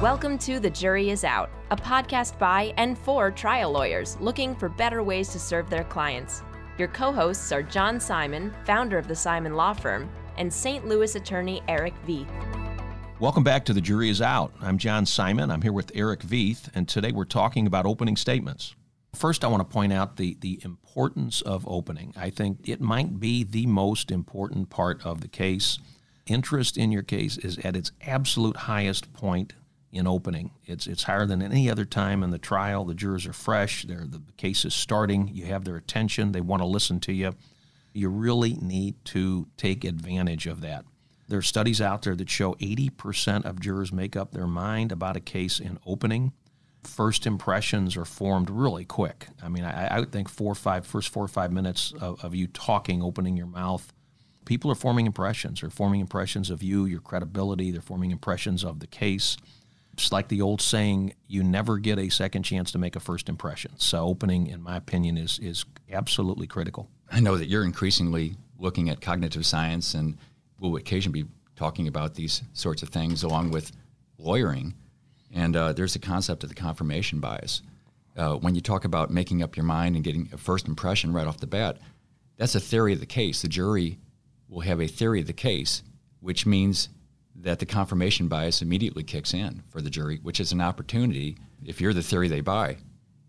Welcome to The Jury Is Out, a podcast by and for trial lawyers looking for better ways to serve their clients. Your co hosts are John Simon, founder of the Simon Law Firm, and St. Louis attorney Eric Veith. Welcome back to The Jury Is Out. I'm John Simon. I'm here with Eric Veith, and today we're talking about opening statements. First, I want to point out the, the importance of opening. I think it might be the most important part of the case. Interest in your case is at its absolute highest point in opening. It's it's higher than any other time in the trial. The jurors are fresh. They're, the case is starting. You have their attention. They want to listen to you. You really need to take advantage of that. There are studies out there that show 80% of jurors make up their mind about a case in opening. First impressions are formed really quick. I mean, I, I would think four or five, first four or five minutes of, of you talking, opening your mouth, people are forming impressions. They're forming impressions of you, your credibility. They're forming impressions of the case it's like the old saying, you never get a second chance to make a first impression. So opening, in my opinion, is is absolutely critical. I know that you're increasingly looking at cognitive science and will occasionally be talking about these sorts of things along with lawyering. And uh, there's the concept of the confirmation bias. Uh, when you talk about making up your mind and getting a first impression right off the bat, that's a theory of the case. The jury will have a theory of the case, which means that the confirmation bias immediately kicks in for the jury, which is an opportunity if you're the theory they buy.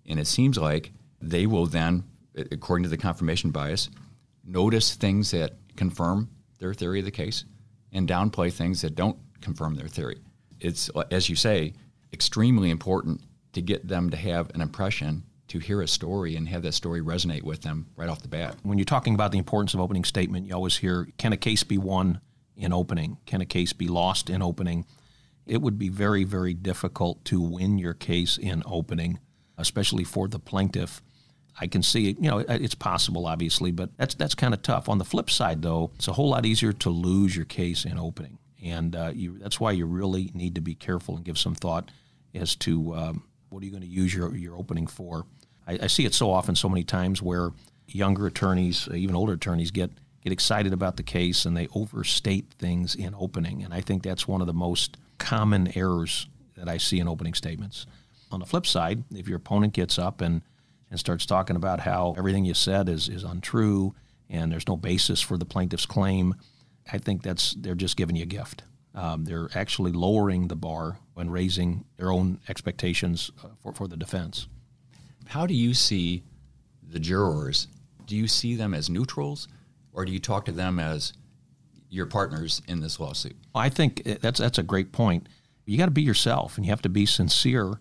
And it seems like they will then, according to the confirmation bias, notice things that confirm their theory of the case and downplay things that don't confirm their theory. It's, as you say, extremely important to get them to have an impression to hear a story and have that story resonate with them right off the bat. When you're talking about the importance of opening statement, you always hear, can a case be won in opening? Can a case be lost in opening? It would be very, very difficult to win your case in opening, especially for the plaintiff. I can see it, you know, it's possible, obviously, but that's, that's kind of tough. On the flip side, though, it's a whole lot easier to lose your case in opening. And uh, you, that's why you really need to be careful and give some thought as to um, what are you going to use your, your opening for. I, I see it so often, so many times where younger attorneys, even older attorneys, get get excited about the case and they overstate things in opening. And I think that's one of the most common errors that I see in opening statements. On the flip side, if your opponent gets up and, and starts talking about how everything you said is, is untrue and there's no basis for the plaintiff's claim, I think that's they're just giving you a gift. Um, they're actually lowering the bar when raising their own expectations uh, for, for the defense. How do you see the jurors? Do you see them as neutrals? or do you talk to them as your partners in this lawsuit? I think eh, that's that's a great point. You got to be yourself, and you have to be sincere.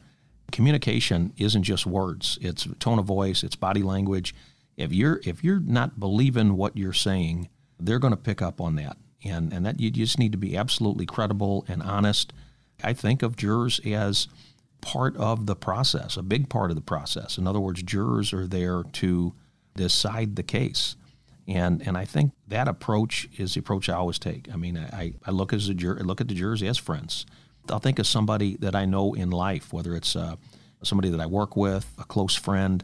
Communication isn't just words; it's tone of voice, it's body language. If you're if you're not believing what you're saying, they're going to pick up on that, and and that you just need to be absolutely credible and honest. I think of jurors as part of the process, a big part of the process. In other words, jurors are there to decide the case. And and I think that approach is the approach I always take. I mean, I, I look as a jur- look at the jurors as friends. I'll think of somebody that I know in life, whether it's uh, somebody that I work with, a close friend,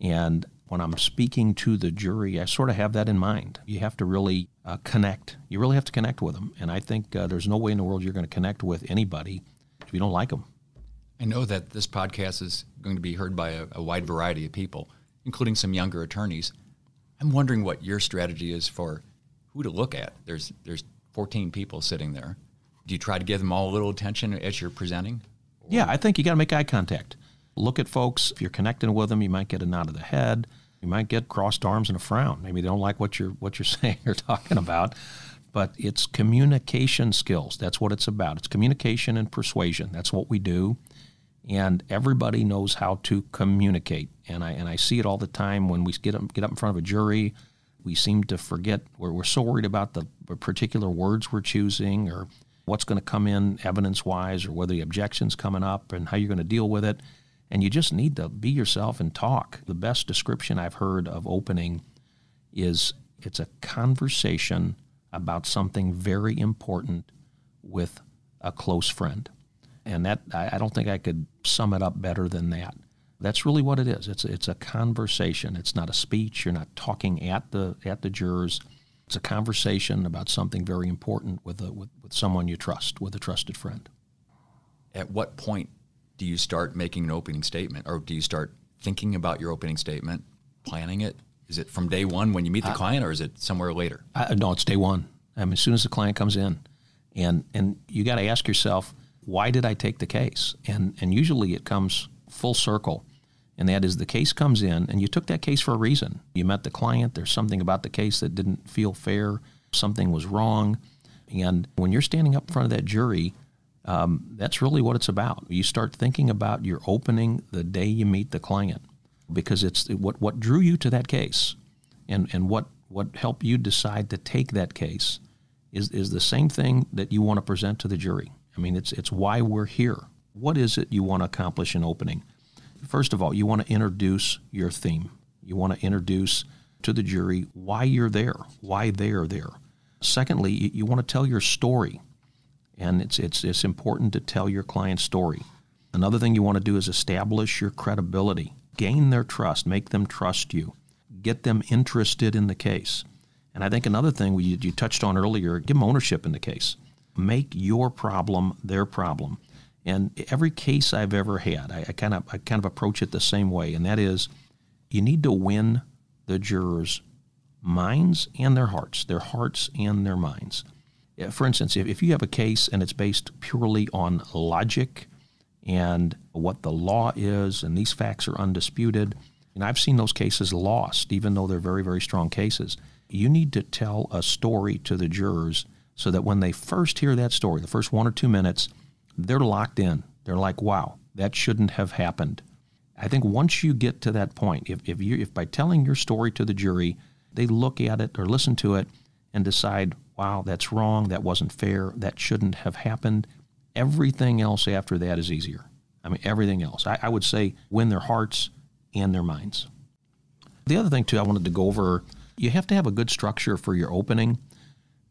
and when I'm speaking to the jury, I sort of have that in mind. You have to really uh, connect. You really have to connect with them. And I think uh, there's no way in the world you're going to connect with anybody if you don't like them. I know that this podcast is going to be heard by a, a wide variety of people, including some younger attorneys. I'm wondering what your strategy is for who to look at. There's there's 14 people sitting there. Do you try to give them all a little attention as you're presenting? Or? Yeah, I think you got to make eye contact. Look at folks. If you're connecting with them, you might get a nod of the head. You might get crossed arms and a frown. Maybe they don't like what you're what you're saying or talking about. But it's communication skills. That's what it's about. It's communication and persuasion. That's what we do and everybody knows how to communicate. And I and I see it all the time when we get up, get up in front of a jury. We seem to forget we're, we're so worried about the particular words we're choosing or what's going to come in evidence wise or whether the objection's coming up and how you're going to deal with it. And you just need to be yourself and talk. The best description I've heard of opening is it's a conversation about something very important with a close friend. And that I don't think I could sum it up better than that. That's really what it is. It's it's a conversation. It's not a speech. You're not talking at the at the jurors. It's a conversation about something very important with a with, with someone you trust, with a trusted friend. At what point do you start making an opening statement, or do you start thinking about your opening statement, planning it? Is it from day one when you meet the client, or is it somewhere later? I, no, it's day one. I mean, as soon as the client comes in, and and you got to ask yourself why did I take the case? And, and usually it comes full circle. And that is the case comes in, and you took that case for a reason. You met the client, there's something about the case that didn't feel fair, something was wrong. And when you're standing up in front of that jury, um, that's really what it's about. You start thinking about your opening the day you meet the client because it's what, what drew you to that case and, and what, what helped you decide to take that case is, is the same thing that you want to present to the jury. I mean, it's, it's why we're here. What is it you want to accomplish in opening? First of all, you want to introduce your theme. You want to introduce to the jury why you're there, why they're there. Secondly, you, you want to tell your story, and it's, it's, it's important to tell your client's story. Another thing you want to do is establish your credibility, gain their trust, make them trust you, get them interested in the case. And I think another thing we you touched on earlier, give them ownership in the case make your problem their problem. And every case I've ever had, I, I kind of I kind of approach it the same way, and that is, you need to win the jurors' minds and their hearts, their hearts and their minds. For instance, if, if you have a case and it's based purely on logic and what the law is, and these facts are undisputed, and I've seen those cases lost, even though they're very, very strong cases. You need to tell a story to the jurors so that when they first hear that story, the first one or two minutes, they're locked in. They're like, wow, that shouldn't have happened. I think once you get to that point, if, if, you, if by telling your story to the jury, they look at it or listen to it and decide, wow, that's wrong, that wasn't fair, that shouldn't have happened, everything else after that is easier. I mean, everything else. I, I would say win their hearts and their minds. The other thing, too, I wanted to go over you have to have a good structure for your opening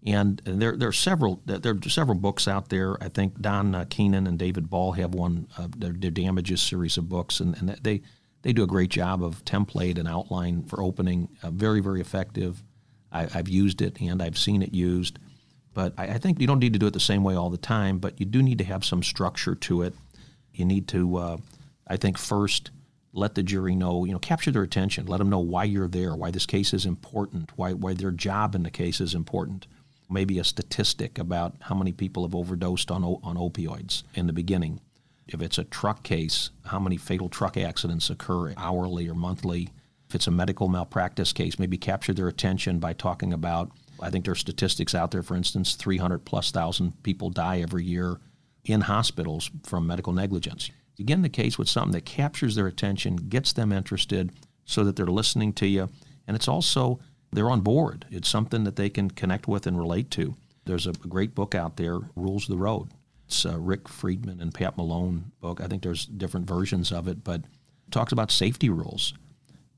and there, there are several there are several books out there. I think Don uh, Keenan and David Ball have one uh, their, their, damages series of books, and, and they they do a great job of template and outline for opening. Uh, very very effective. I, have used it and I've seen it used, but I, I, think you don't need to do it the same way all the time. But you do need to have some structure to it. You need to, uh, I think, first let the jury know, you know, capture their attention, let them know why you're there, why this case is important, why why their job in the case is important maybe a statistic about how many people have overdosed on, on opioids in the beginning. If it's a truck case, how many fatal truck accidents occur hourly or monthly? If it's a medical malpractice case, maybe capture their attention by talking about, I think there are statistics out there, for instance, 300 plus thousand people die every year in hospitals from medical negligence. Again, the case with something that captures their attention, gets them interested so that they're listening to you. And it's also they're on board. It's something that they can connect with and relate to. There's a great book out there, Rules of the Road. It's Rick Friedman and Pat Malone book. I think there's different versions of it, but it talks about safety rules.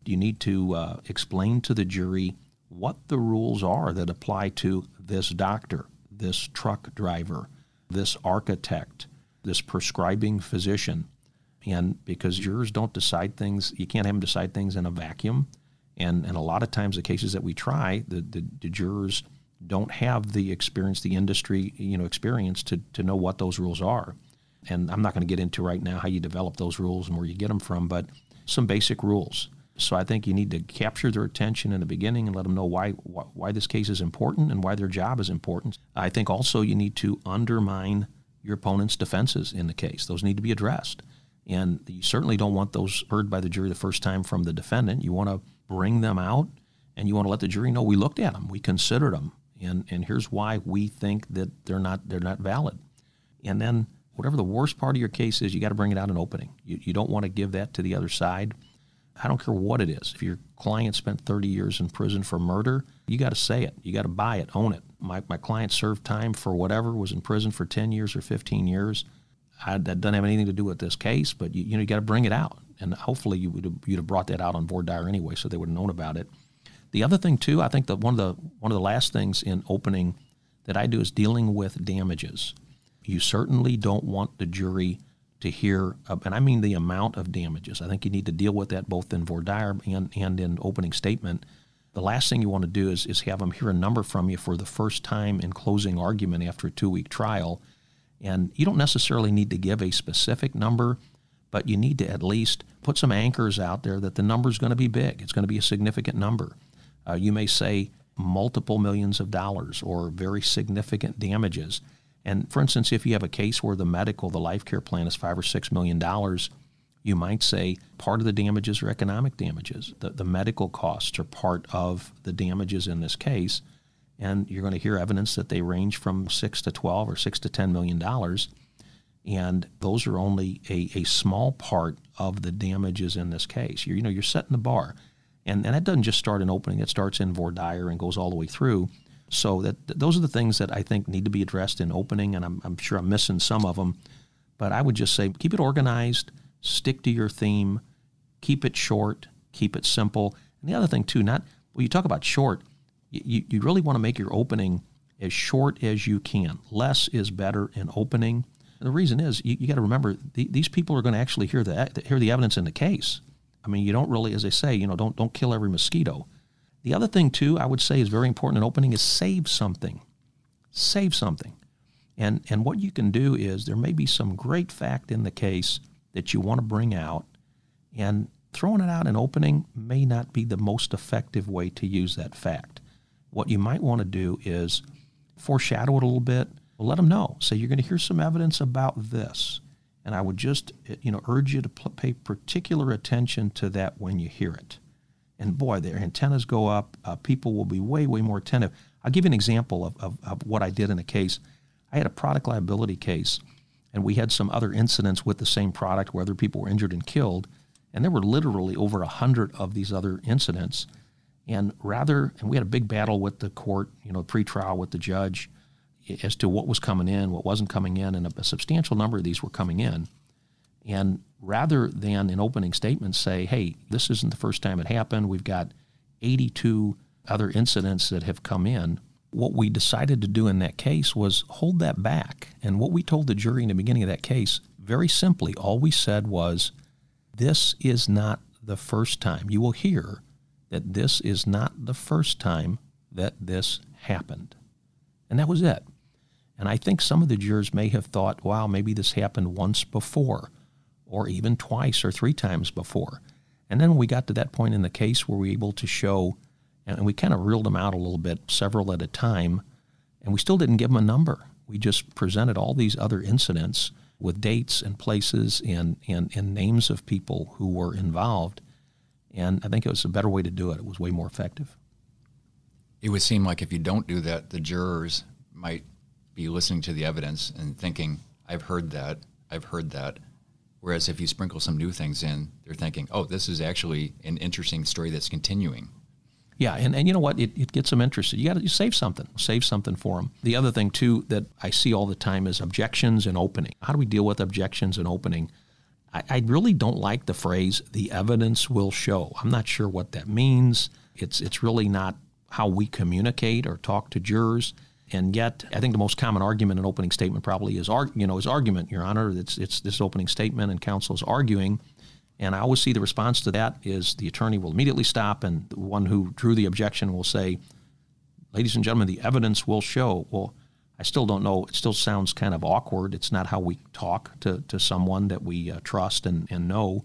You need to uh, explain to the jury what the rules are that apply to this doctor, this truck driver, this architect, this prescribing physician. And because jurors don't decide things, you can't have them decide things in a vacuum. And, and a lot of times the cases that we try, the, the, the jurors don't have the experience, the industry, you know, experience to, to know what those rules are. And I'm not going to get into right now how you develop those rules and where you get them from, but some basic rules. So I think you need to capture their attention in the beginning and let them know why, why, why this case is important and why their job is important. I think also you need to undermine your opponent's defenses in the case. Those need to be addressed. And you certainly don't want those heard by the jury the first time from the defendant. You want to bring them out and you want to let the jury know we looked at them, we considered them, and, and here's why we think that they're not they're not valid. And then whatever the worst part of your case is, you got to bring it out in opening. You, you don't want to give that to the other side. I don't care what it is. If your client spent 30 years in prison for murder, you got to say it. You got to buy it, own it. My, my client served time for whatever, was in prison for 10 years or 15 years. I, that doesn't have anything to do with this case, but you, you know, you got to bring it out and hopefully you would have, you'd have brought that out on board dire anyway, so they would have known about it. The other thing too, I think that one of the one of the last things in opening that I do is dealing with damages. You certainly don't want the jury to hear, uh, and I mean the amount of damages. I think you need to deal with that both in voir dire and, and in opening statement. The last thing you want to do is, is have them hear a number from you for the first time in closing argument after a two week trial. And you don't necessarily need to give a specific number but you need to at least put some anchors out there that the number is going to be big. It's going to be a significant number. Uh, you may say multiple millions of dollars or very significant damages. And for instance, if you have a case where the medical, the life care plan is five or six million dollars, you might say part of the damages are economic damages. The, the medical costs are part of the damages in this case. And you're going to hear evidence that they range from six to 12 or six to $10 million and those are only a, a small part of the damages in this case. You're, you know, you're setting the bar, and and that doesn't just start in opening; it starts in voir dire and goes all the way through. So that those are the things that I think need to be addressed in opening, and I'm, I'm sure I'm missing some of them, but I would just say keep it organized, stick to your theme, keep it short, keep it simple. And the other thing too, not when you talk about short, you, you really want to make your opening as short as you can. Less is better in opening the reason is you, you got to remember the, these people are going to actually hear the hear the evidence in the case. I mean, you don't really, as they say, you know, don't don't kill every mosquito. The other thing too, I would say, is very important in opening is save something, save something, and and what you can do is there may be some great fact in the case that you want to bring out, and throwing it out in opening may not be the most effective way to use that fact. What you might want to do is foreshadow it a little bit well, let them know. Say you're going to hear some evidence about this, and I would just you know urge you to pay particular attention to that when you hear it. And boy, their antennas go up. Uh, people will be way way more attentive. I'll give you an example of, of, of what I did in a case. I had a product liability case, and we had some other incidents with the same product where other people were injured and killed, and there were literally over a hundred of these other incidents. And rather, and we had a big battle with the court, you know, pre-trial with the judge as to what was coming in, what wasn't coming in, and a, a substantial number of these were coming in. And rather than in opening statements say, hey, this isn't the first time it happened, we've got 82 other incidents that have come in, what we decided to do in that case was hold that back. And what we told the jury in the beginning of that case, very simply, all we said was, this is not the first time. You will hear that this is not the first time that this happened. And that was it. And I think some of the jurors may have thought, wow, maybe this happened once before, or even twice or three times before. And then when we got to that point in the case where we were able to show, and we kind of reeled them out a little bit, several at a time, and we still didn't give them a number. We just presented all these other incidents with dates and places and, and, and names of people who were involved. And I think it was a better way to do it. It was way more effective. It would seem like if you don't do that, the jurors might be listening to the evidence and thinking, I've heard that, I've heard that. Whereas if you sprinkle some new things in, they're thinking, oh, this is actually an interesting story that's continuing. Yeah, and, and you know what? It, it gets them interested. You got to save something, save something for them. The other thing, too, that I see all the time is objections and opening. How do we deal with objections and opening? I, I really don't like the phrase, the evidence will show. I'm not sure what that means. It's, it's really not how we communicate or talk to jurors. And yet, I think the most common argument in opening statement probably is, arg- you know, is argument, Your Honor. It's, it's this opening statement, and counsel is arguing. And I always see the response to that is the attorney will immediately stop, and the one who drew the objection will say, Ladies and gentlemen, the evidence will show. Well, I still don't know. It still sounds kind of awkward. It's not how we talk to, to someone that we uh, trust and, and know.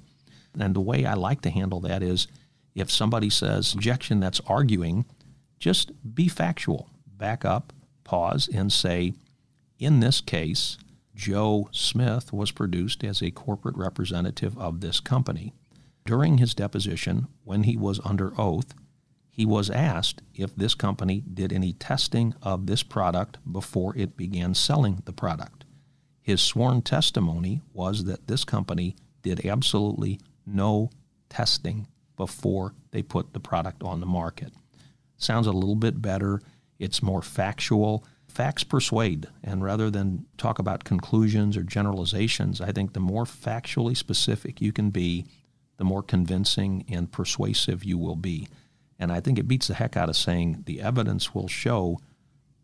And the way I like to handle that is if somebody says, Objection, that's arguing, just be factual, back up, pause and say, in this case, Joe Smith was produced as a corporate representative of this company. During his deposition, when he was under oath, he was asked if this company did any testing of this product before it began selling the product. His sworn testimony was that this company did absolutely no testing before they put the product on the market. Sounds a little bit better it's more factual. Facts persuade. And rather than talk about conclusions or generalizations, I think the more factually specific you can be, the more convincing and persuasive you will be. And I think it beats the heck out of saying the evidence will show.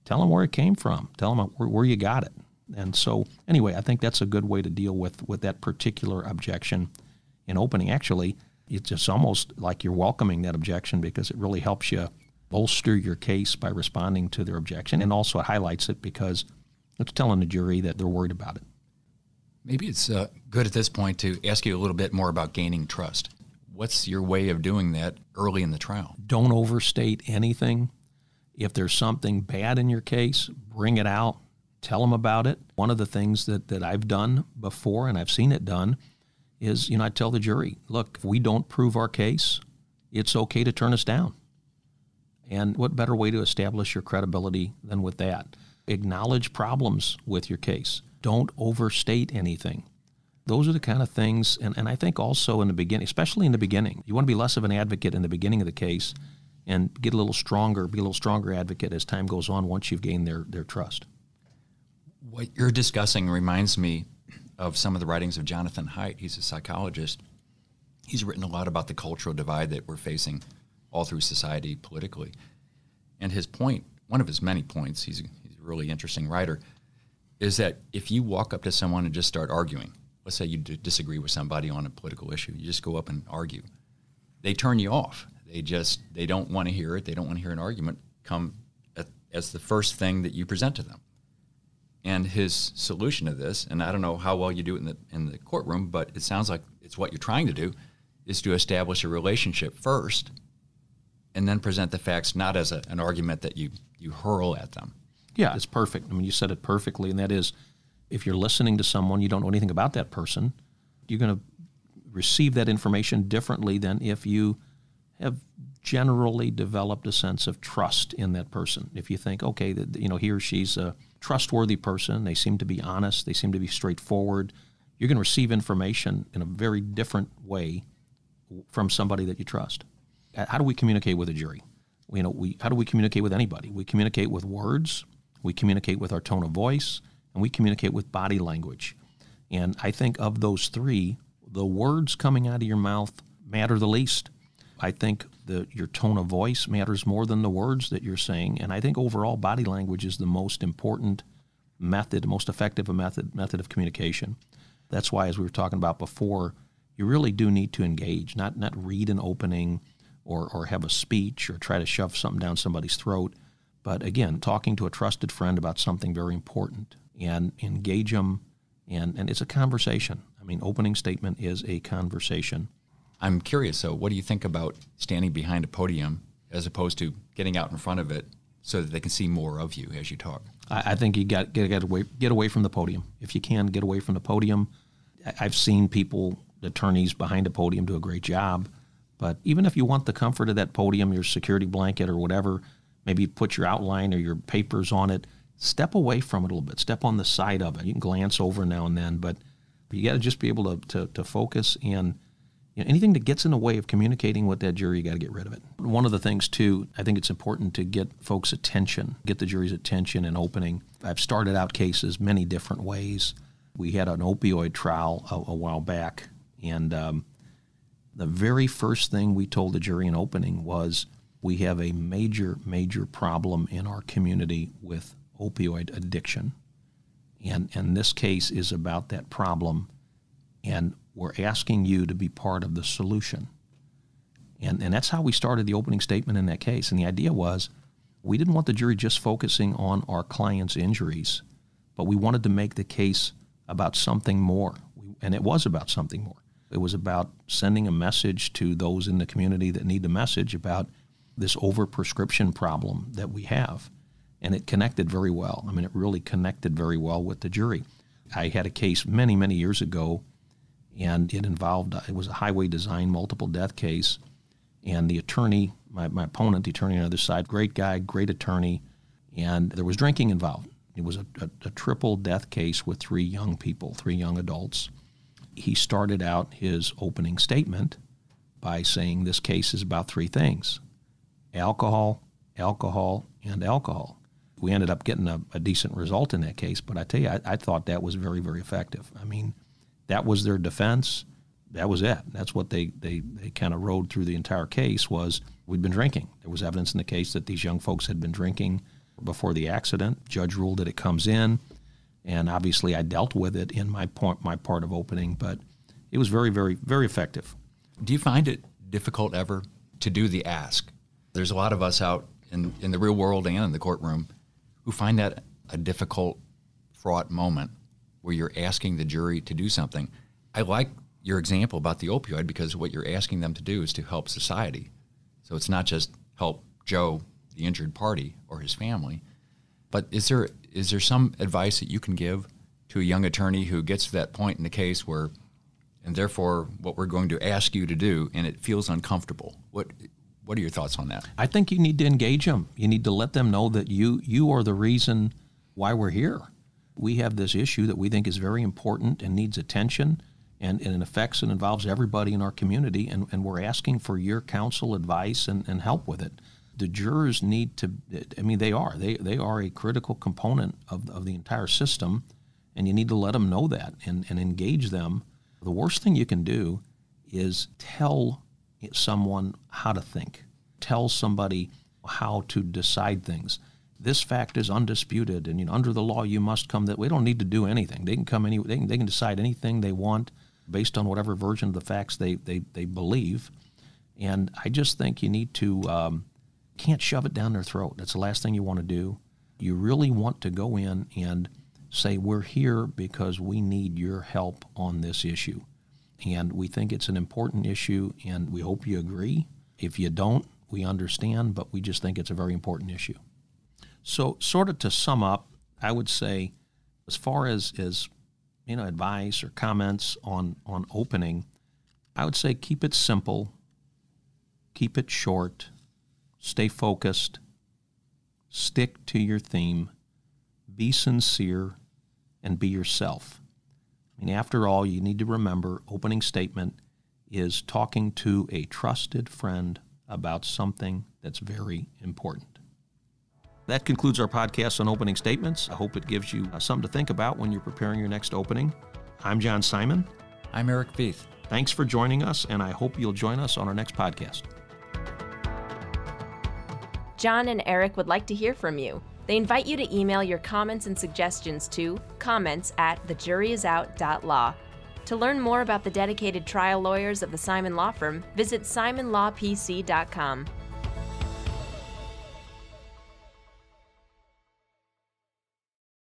Tell them where it came from. Tell them where, where you got it. And so, anyway, I think that's a good way to deal with, with that particular objection in opening. Actually, it's just almost like you're welcoming that objection because it really helps you bolster your case by responding to their objection. And also, it highlights it because it's telling the jury that they're worried about it. Maybe it's uh, good at this point to ask you a little bit more about gaining trust. What's your way of doing that early in the trial? Don't overstate anything. If there's something bad in your case, bring it out. Tell them about it. One of the things that, that I've done before, and I've seen it done, is you know I tell the jury, look, if we don't prove our case, it's okay to turn us down. And what better way to establish your credibility than with that? Acknowledge problems with your case. Don't overstate anything. Those are the kind of things, and, and I think also in the beginning, especially in the beginning, you want to be less of an advocate in the beginning of the case and get a little stronger, be a little stronger advocate as time goes on once you've gained their, their trust. What you're discussing reminds me of some of the writings of Jonathan Haidt. He's a psychologist. He's written a lot about the cultural divide that we're facing all through society politically. And his point, one of his many points, he's, he's a really interesting writer, is that if you walk up to someone and just start arguing, let's say you disagree with somebody on a political issue, you just go up and argue, they turn you off. They just they don't want to hear it. They don't want to hear an argument come at, as the first thing that you present to them. And his solution to this, and I don't know how well you do it in the in the courtroom, but it sounds like it's what you're trying to do, is to establish a relationship first and then present the facts not as a, an argument that you, you hurl at them. Yeah, it's perfect. I mean, you said it perfectly, and that is if you're listening to someone, you don't know anything about that person, you're going to receive that information differently than if you have generally developed a sense of trust in that person. If you think, okay, that, you know, he or she's a trustworthy person, they seem to be honest, they seem to be straightforward, you're going to receive information in a very different way from somebody that you trust. Uh, how do we communicate with a jury? You know, we how do we communicate with anybody? We communicate with words, we communicate with our tone of voice, and we communicate with body language. And I think of those three, the words coming out of your mouth matter the least. I think that your tone of voice matters more than the words that you're saying. And I think overall, body language is the most important method, most effective method, method of communication. That's why, as we were talking about before, you really do need to engage, not, not read an opening, or, or have a speech or try to shove something down somebody's throat. But again, talking to a trusted friend about something very important and engage them. And, and it's a conversation. I mean, opening statement is a conversation. I'm curious, so what do you think about standing behind a podium as opposed to getting out in front of it so that they can see more of you as you talk? I, I think you got get, get away get away from the podium if you can. Get away from the podium. I, I've seen people, attorneys behind a podium, do a great job. But even if you want the comfort of that podium, your security blanket or whatever, maybe put your outline or your papers on it, step away from it a little bit. Step on the side of it. You can glance over now and then, but, you got to just be able to, to, to focus and you know, anything that gets in the way of communicating with that jury, you got to get rid of it. One of the things, too, I think it's important to get folks' attention, get the jury's attention and opening. I've started out cases many different ways. We had an opioid trial a, a while back, and um, the very first thing we told the jury in opening was we have a major, major problem in our community with opioid addiction. And, and this case is about that problem. And we're asking you to be part of the solution. And, and that's how we started the opening statement in that case. And the idea was we didn't want the jury just focusing on our client's injuries, but we wanted to make the case about something more. and it was about something more. It was about sending a message to those in the community that need the message about this overprescription problem that we have. And it connected very well. I mean, it really connected very well with the jury. I had a case many, many years ago, and it involved, it was a highway design multiple death case. And the attorney, my, my opponent, the attorney on the other side, great guy, great attorney, and there was drinking involved. It was a, a, a triple death case with three young people, three young adults he started out his opening statement by saying this case is about three things alcohol, alcohol, and alcohol. We ended up getting a, a decent result in that case, but I tell you, I, I, thought that was very, very effective. I mean, that was their defense. That was it. That's what they, they, they kind of rode through the entire case was we'd been drinking. There was evidence in the case that these young folks had been drinking before the accident. Judge ruled that it comes in and obviously I dealt with it in my part, my part of opening, but it was very, very, very effective. Do you find it difficult ever to do the ask? There's a lot of us out in, in the real world and in the courtroom who find that a difficult, fraught moment where you're asking the jury to do something. I like your example about the opioid because what you're asking them to do is to help society. So it's not just help Joe, the injured party, or his family, but is there is there some advice that you can give to a young attorney who gets to that point in the case where, and therefore what we're going to ask you to do, and it feels uncomfortable? What what are your thoughts on that? I think you need to engage them. You need to let them know that you you are the reason why we're here. We have this issue that we think is very important and needs attention, and, and it affects and involves everybody in our community, and, and we're asking for your counsel, advice, and, and help with it the jurors need to. I mean, they are they they are a critical component of of the entire system, and you need to let them know that and and engage them. The worst thing you can do is tell someone how to think, tell somebody how to decide things. This fact is undisputed, and you know, under the law, you must come. That we don't need to do anything. They can come any. They can, they can decide anything they want based on whatever version of the facts they they, they believe. And I just think you need to um, can't shove it down their throat. That's the last thing you want to do. You really want to go in and say, We're here because we need your help on this issue. And we think it's an important issue, and we hope you agree. If you don't, we understand, but we just think it's a very important issue. So, sort of to sum up, I would say, as far as, as you know, advice or comments on, on opening, I would say keep it simple, keep it short, Stay focused. Stick to your theme. Be sincere and be yourself. I mean, after all, you need to remember opening statement is talking to a trusted friend about something that's very important. That concludes our podcast on opening statements. I hope it gives you uh, something to think about when you're preparing your next opening. I'm John Simon. I'm Eric Beath. Thanks for joining us, and I hope you'll join us on our next podcast. John and Eric would like to hear from you. They invite you to email your comments and suggestions to comments at thejuryisout.law. To learn more about the dedicated trial lawyers of the Simon Law Firm, visit simonlawpc.com.